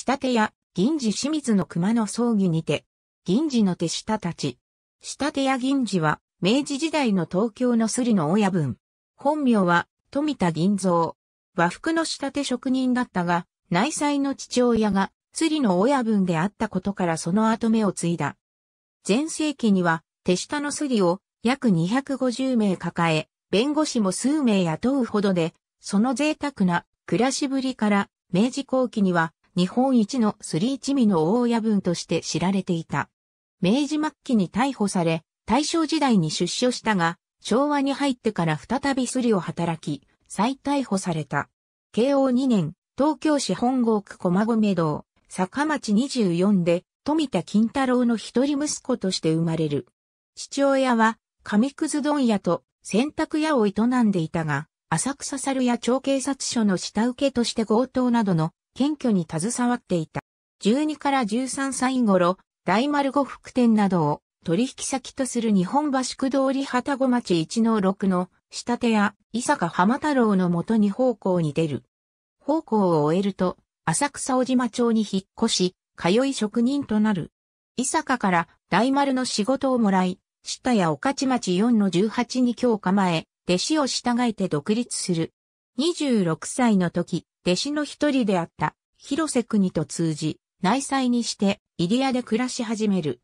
下手や銀次清水の熊の葬儀にて、銀次の手下たち。下手や銀次は、明治時代の東京のスリの親分。本名は、富田銀蔵。和服の仕立て職人だったが、内妻の父親が、スリの親分であったことからその後目を継いだ。前世紀には、手下のすりを約250名抱え、弁護士も数名雇うほどで、その贅沢な暮らしぶりから、明治後期には日本一のスリーチミの大親分として知られていた。明治末期に逮捕され、大正時代に出所したが、昭和に入ってから再びスリを働き、再逮捕された。慶応2年、東京市本郷区駒込堂、坂町24で、富田金太郎の一人息子として生まれる。父親は、紙くず問屋と洗濯屋を営んでいたが、浅草猿や町警察署の下請けとして強盗などの謙虚に携わっていた。12から13歳頃、大丸呉服店などを取引先とする日本橋区通り旗子町一の六の仕立て屋、伊坂浜太郎のもとに奉公に出る。奉公を終えると、浅草小島町に引っ越し、通い職人となる。伊坂から大丸の仕事をもらい、下や岡地町4の18に今日構え、弟子を従えて独立する。26歳の時、弟子の一人であった広瀬国と通じ、内妻にして入谷で暮らし始める。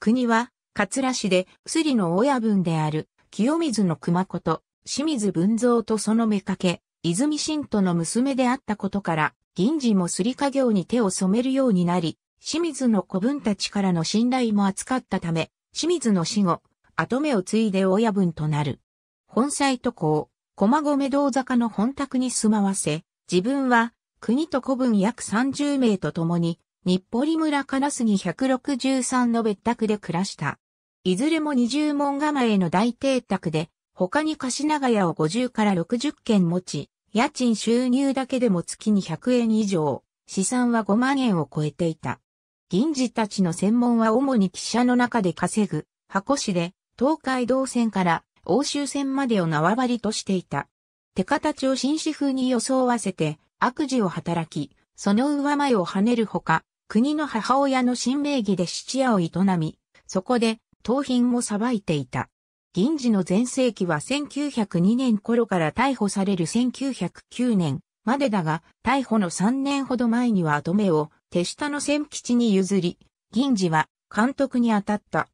国は、桂市で、薬の親分である、清水の熊子と、清水文蔵とその妾、泉信徒の娘であったことから、銀次もすり家業に手を染めるようになり、清水の子分たちからの信頼も扱ったため、清水の死後、後目を継いで親分となる。本妻と航駒込道坂の本宅に住まわせ、自分は国と古文約30名と共に日暮里村金杉163の別宅で暮らした。いずれも二十門構えの大邸宅で、他に貸し長屋を50から60件持ち、家賃収入だけでも月に100円以上、資産は5万円を超えていた。銀次たちの専門は主に汽車の中で稼ぐ、箱市で、東海道線から欧州線までを縄張りとしていた。手形を紳士風に装わせて悪事を働き、その上前を跳ねるほか、国の母親の新名義で質屋を営み、そこで盗品も裁いていた。銀次の前世紀は1902年頃から逮捕される1909年までだが、逮捕の3年ほど前には後目を手下の千吉に譲り、銀次は監督に当たった。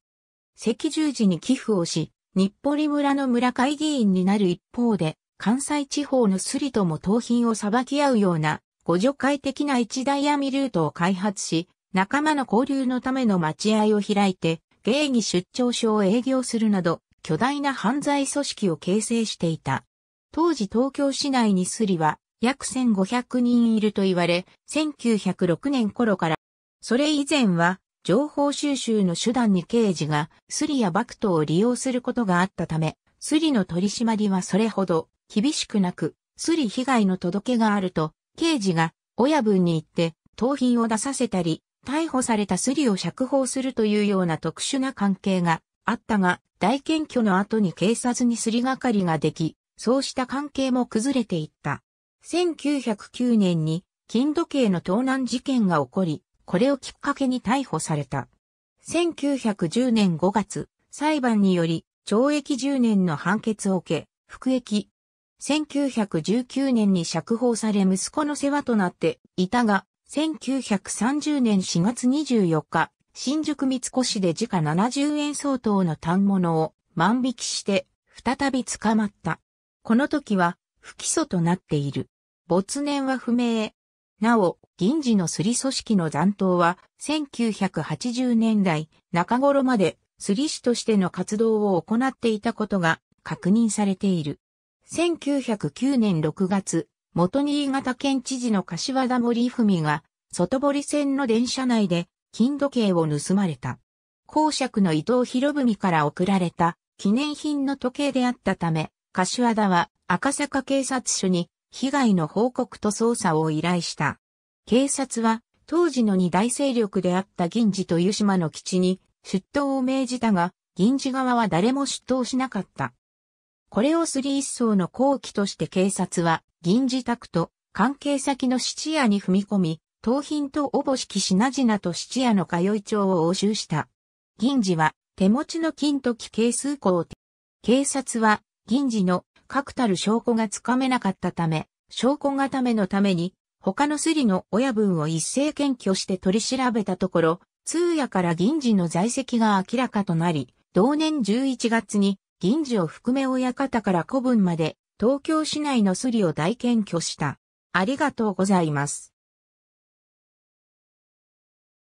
赤十字に寄付をし、日暮里村の村会議員になる一方で、関西地方のスリとも盗品を裁き合うような、互助会的な一大網ルートを開発し、仲間の交流のための待合を開いて、芸儀出張所を営業するなど、巨大な犯罪組織を形成していた。当時東京市内にスリは約1500人いると言われ、1906年頃から、それ以前は情報収集の手段に刑事がスリやバクトを利用することがあったため、スリの取り締まりはそれほど厳しくなく、すり被害の届けがあると、刑事が親分に行って、盗品を出させたり、逮捕されたスリを釈放するというような特殊な関係があったが、大検挙の後に警察にすり係ができ、そうした関係も崩れていった。1909年に金時計の盗難事件が起こり、これをきっかけに逮捕された。1910年5月、裁判により懲役10年の判決を受け、服役、1919年に釈放され息子の世話となっていたが、1930年4月24日、新宿三越で時価70円相当の単物を万引きして再び捕まった。この時は不起訴となっている。没年は不明。なお、銀次のすり組織の残党は1980年代中頃まですり師としての活動を行っていたことが確認されている。1909年6月、元新潟県知事の柏田森文が、外堀線の電車内で、金時計を盗まれた。公爵の伊藤博文から送られた記念品の時計であったため、柏田は赤坂警察署に被害の報告と捜査を依頼した。警察は当時の二大勢力であった銀次と湯島の基地に出頭を命じたが、銀次側は誰も出頭しなかった。これをスリー層の後期として警察は、銀次宅と関係先の質屋に踏み込み、盗品とおぼしき品々と質屋の通い帳を押収した。銀次は手持ちの金と機計数個を、警察は銀次の確たる証拠がつかめなかったため、証拠固めのために、他のスリの親分を一斉検挙して取り調べたところ、通夜から銀次の在籍が明らかとなり、同年11月に銀次を含め親方から古文まで、東京市内のスリを大検挙した。ありがとうございます。